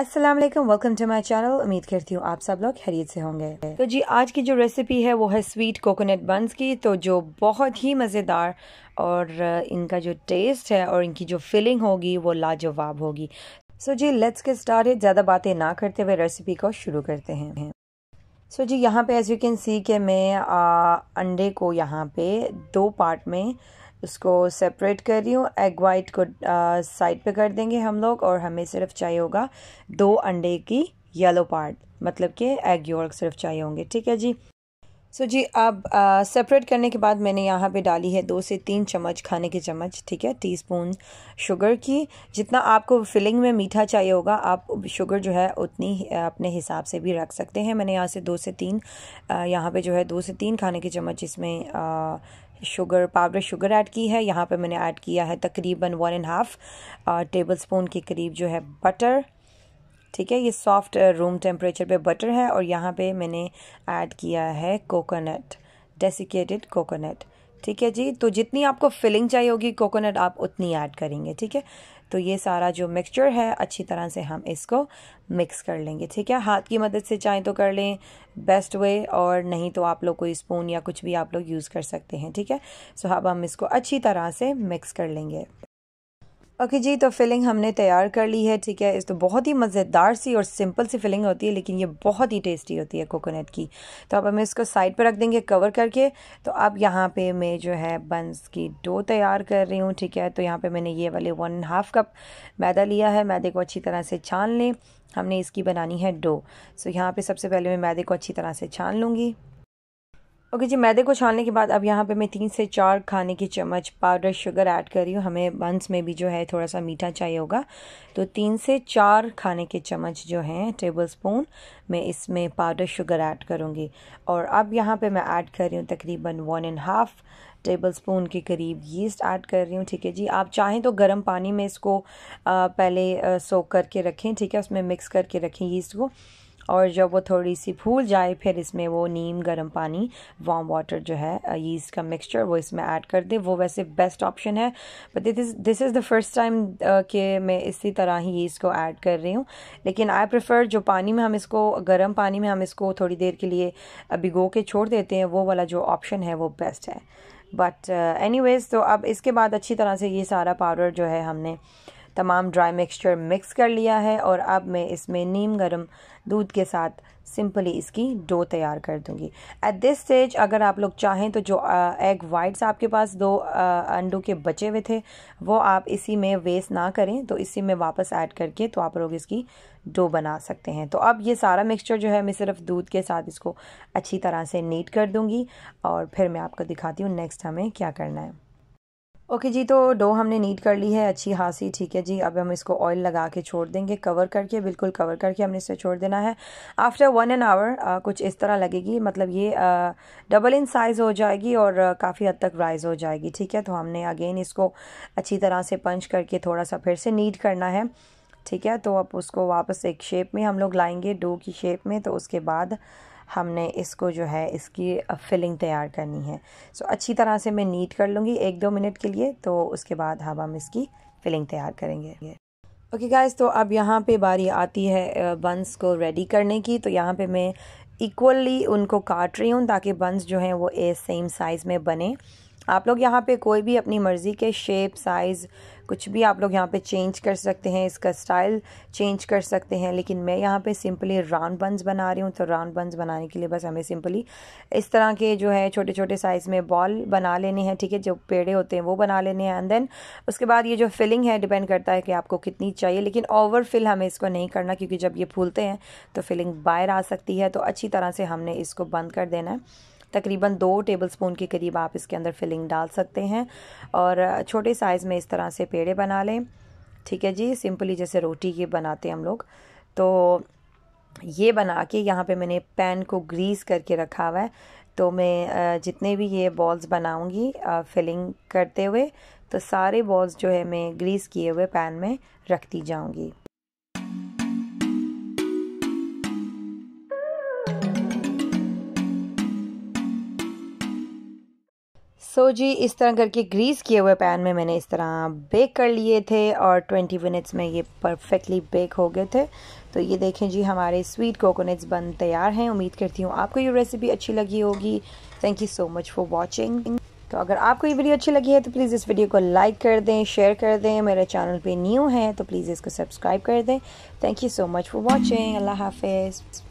अस्सलाम वालेकुम welcome to my channel उम्मीद करती हूँ आप सब लोग खरीद से होंगे तो जी आज की जो रेसिपी है वो है स्वीट कोकोनट बंस की तो जो बहुत ही मज़ेदार और इनका जो टेस्ट है और इनकी जो फीलिंग होगी वो लाजवाब होगी सो जी लेट्स के स्टार्ट ज़्यादा बातें ना करते हुए रेसिपी को शुरू करते हैं सो so जी यहाँ पे एज यू कैन सी के मैं आ, अंडे को यहाँ पे दो पार्ट में उसको सेपरेट कर रही हूँ एग वाइट को साइड पे कर देंगे हम लोग और हमें सिर्फ चाहिए होगा दो अंडे की येलो पार्ट मतलब कि एग योर्क सिर्फ चाहिए होंगे ठीक है जी सो so जी अब सेपरेट करने के बाद मैंने यहाँ पे डाली है दो से तीन चम्मच खाने के चम्मच ठीक है टीस्पून शुगर की जितना आपको फिलिंग में मीठा चाहिए होगा आप शुगर जो है उतनी अपने हिसाब से भी रख सकते हैं मैंने यहाँ से दो से तीन यहाँ पे जो है दो से तीन खाने के चम्मच इसमें शुगर पाउडर शुगर ऐड की है यहाँ पे मैंने ऐड किया है तकरीबन one and half tablespoon के करीब जो है बटर ठीक है ये सॉफ्ट रूम टेम्परेचर पे बटर है और यहाँ पे मैंने ऐड किया है कोकोनट डेसिकेटेड कोकोनट ठीक है जी तो जितनी आपको फिलिंग चाहिए होगी कोकोनट आप उतनी ऐड करेंगे ठीक है तो ये सारा जो मिक्सचर है अच्छी तरह से हम इसको मिक्स कर लेंगे ठीक है हाथ की मदद से चाहें तो कर लें बेस्ट वे और नहीं तो आप लोग कोई स्पून या कुछ भी आप लोग यूज़ कर सकते हैं ठीक है सो अब हम इसको अच्छी तरह से मिक्स कर लेंगे ओके जी तो फिलिंग हमने तैयार कर ली है ठीक है इस तो बहुत ही मज़ेदार सी और सिंपल सी फिलिंग होती है लेकिन ये बहुत ही टेस्टी होती है कोकोनट की तो अब हमें इसको साइड पर रख देंगे कवर करके तो अब यहाँ पे मैं जो है बंस की डो तैयार कर रही हूँ ठीक है तो यहाँ पे मैंने ये वाले वन हाफ़ कप मैदा लिया है मैदे को अच्छी तरह से छान लें हमने इसकी बनानी है डो तो सो यहाँ पर सबसे पहले मैं मैदे को अच्छी तरह से छान लूँगी ओके जी मैदे को छानने के बाद अब यहाँ पे मैं तीन से चार खाने की चम्मच पाउडर शुगर ऐड कर रही हूँ हमें बंस में भी जो है थोड़ा सा मीठा चाहिए होगा तो तीन से चार खाने के चम्मच जो हैं टेबल स्पून मैं इसमें पाउडर शुगर ऐड करूँगी और अब यहाँ पे मैं ऐड कर रही हूँ तकरीबन one and half tablespoon के करीब यीस्ट ऐड कर रही हूँ ठीक है जी आप चाहें तो गर्म पानी में इसको पहले सोख करके रखें ठीक है उसमें मिक्स करके रखें यीस्ट को और जब वो थोड़ी सी फूल जाए फिर इसमें वो नीम गर्म पानी वार्म वाटर जो है यीस्ट का मिक्सचर वो इसमें ऐड कर दे वो वैसे बेस्ट ऑप्शन है but this is this is the first time कि मैं इसी तरह ही यीस्ट को ऐड कर रही हूँ लेकिन आई प्रेफर जो पानी में हम इसको गर्म पानी में हम इसको थोड़ी देर के लिए भिगो के छोड़ देते हैं वो वाला जो ऑप्शन है वो बेस्ट है बट एनी वेज तो अब इसके बाद अच्छी तरह से ये सारा पाउडर जो है हमने तमाम ड्राई मिक्सचर मिक्स कर लिया है और अब मैं इसमें नीम गर्म दूध के साथ सिंपली इसकी डो तैयार कर दूंगी एट दिस स्टेज अगर आप लोग चाहें तो जो एग वाइट्स आपके पास दो अंडों के बचे हुए थे वो आप इसी में वेस्ट ना करें तो इसी में वापस ऐड करके तो आप लोग इसकी डो बना सकते हैं तो अब ये सारा मिक्सचर जो है मैं सिर्फ दूध के साथ इसको अच्छी तरह से नीट कर दूंगी और फिर मैं आपको दिखाती हूँ नेक्स्ट हमें क्या करना है ओके okay जी तो डो हमने नीट कर ली है अच्छी खासी ठीक है जी अब हम इसको ऑयल लगा के छोड़ देंगे कवर करके बिल्कुल कवर करके हमने इसे छोड़ देना है आफ्टर वन एन आवर कुछ इस तरह लगेगी मतलब ये आ, डबल इन साइज़ हो जाएगी और काफ़ी हद तक राइज़ हो जाएगी ठीक है तो हमने अगेन इसको अच्छी तरह से पंच करके थोड़ा सा फिर से नीट करना है ठीक है तो अब उसको वापस एक शेप में हम लोग लाएंगे डो की शेप में तो उसके बाद हमने इसको जो है इसकी फिलिंग तैयार करनी है सो so, अच्छी तरह से मैं नीट कर लूँगी एक दो मिनट के लिए तो उसके बाद हम हम इसकी फिलिंग तैयार करेंगे ओके okay गाइस तो अब यहाँ पे बारी आती है बंस को रेडी करने की तो यहाँ पे मैं इक्वली उनको काट रही हूँ ताकि बंस जो हैं वो ए सेम साइज़ में बने आप लोग यहाँ पे कोई भी अपनी मर्ज़ी के शेप साइज़ कुछ भी आप लोग यहाँ पे चेंज कर सकते हैं इसका स्टाइल चेंज कर सकते हैं लेकिन मैं यहाँ पे सिंपली राउंड बंस बना रही हूँ तो राउंड बंस बनाने के लिए बस हमें सिंपली इस तरह के जो है छोटे छोटे साइज़ में बॉल बना लेने हैं ठीक है जो पेड़े होते हैं वो बना लेने हैं एंड देन उसके बाद ये जो फिलिंग है डिपेंड करता है कि आपको कितनी चाहिए लेकिन ओवर फिल हमें इसको नहीं करना क्योंकि जब ये फूलते हैं तो फिलिंग बाहर आ सकती है तो अच्छी तरह से हमने इसको बंद कर देना है तकरीबन दो टेबल स्पून के करीब आप इसके अंदर फिलिंग डाल सकते हैं और छोटे साइज़ में इस तरह से पेड़े बना लें ठीक है जी सिंपली जैसे रोटी ये बनाते हैं हम लोग तो ये बना के यहाँ पे मैंने पैन को ग्रीस करके रखा हुआ है तो मैं जितने भी ये बॉल्स बनाऊँगी फिलिंग करते हुए तो सारे बॉल्स जो है मैं ग्रीस किए हुए पैन में रखती जाऊँगी सो so जी इस तरह करके ग्रीस किए हुए पैन में मैंने इस तरह बेक कर लिए थे और 20 मिनट्स में ये परफेक्टली बेक हो गए थे तो ये देखें जी हमारे स्वीट कोकोनट्स बन तैयार हैं उम्मीद करती हूँ आपको ये रेसिपी अच्छी लगी होगी thank you so much for watching तो अगर आपको ये वीडियो अच्छी लगी है तो प्लीज़ इस वीडियो को लाइक कर दें शेयर कर दें मेरे चैनल पर न्यू हैं तो प्लीज़ इसको सब्सक्राइब कर दें thank you so much for watching अल्लाह हाफिज़